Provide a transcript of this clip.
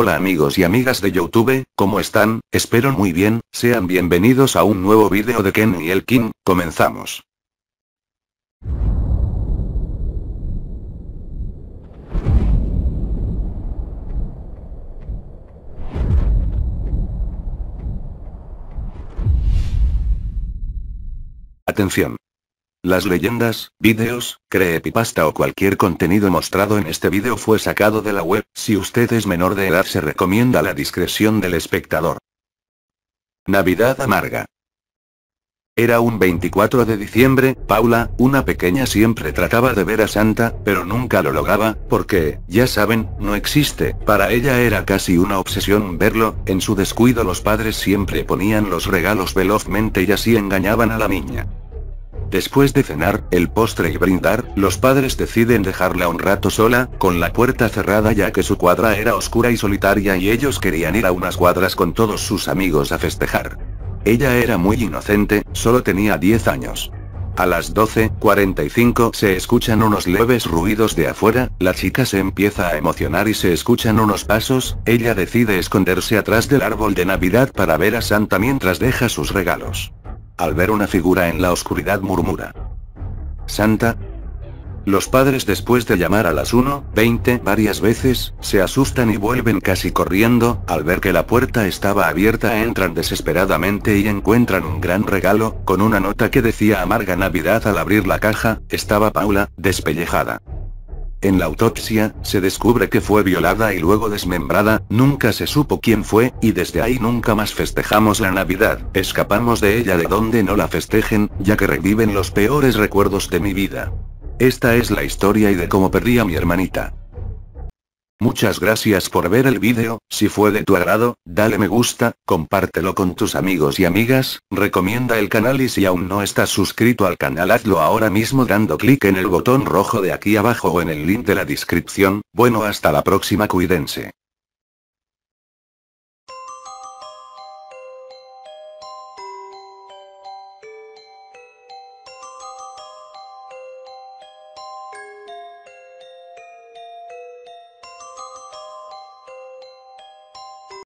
Hola amigos y amigas de Youtube, ¿cómo están? Espero muy bien, sean bienvenidos a un nuevo vídeo de Ken y el King, comenzamos. Atención. Las leyendas, videos, creepypasta o cualquier contenido mostrado en este video fue sacado de la web. Si usted es menor de edad se recomienda la discreción del espectador. Navidad amarga. Era un 24 de diciembre, Paula, una pequeña siempre trataba de ver a Santa, pero nunca lo lograba, porque, ya saben, no existe. Para ella era casi una obsesión verlo, en su descuido los padres siempre ponían los regalos velozmente y así engañaban a la niña. Después de cenar, el postre y brindar, los padres deciden dejarla un rato sola, con la puerta cerrada ya que su cuadra era oscura y solitaria y ellos querían ir a unas cuadras con todos sus amigos a festejar. Ella era muy inocente, solo tenía 10 años. A las 12.45 se escuchan unos leves ruidos de afuera, la chica se empieza a emocionar y se escuchan unos pasos, ella decide esconderse atrás del árbol de Navidad para ver a Santa mientras deja sus regalos al ver una figura en la oscuridad murmura. Santa. Los padres después de llamar a las 20 varias veces, se asustan y vuelven casi corriendo, al ver que la puerta estaba abierta entran desesperadamente y encuentran un gran regalo, con una nota que decía amarga Navidad al abrir la caja, estaba Paula, despellejada. En la autopsia, se descubre que fue violada y luego desmembrada, nunca se supo quién fue, y desde ahí nunca más festejamos la Navidad, escapamos de ella de donde no la festejen, ya que reviven los peores recuerdos de mi vida. Esta es la historia y de cómo perdí a mi hermanita. Muchas gracias por ver el vídeo, si fue de tu agrado, dale me gusta, compártelo con tus amigos y amigas, recomienda el canal y si aún no estás suscrito al canal hazlo ahora mismo dando clic en el botón rojo de aquí abajo o en el link de la descripción, bueno hasta la próxima cuídense.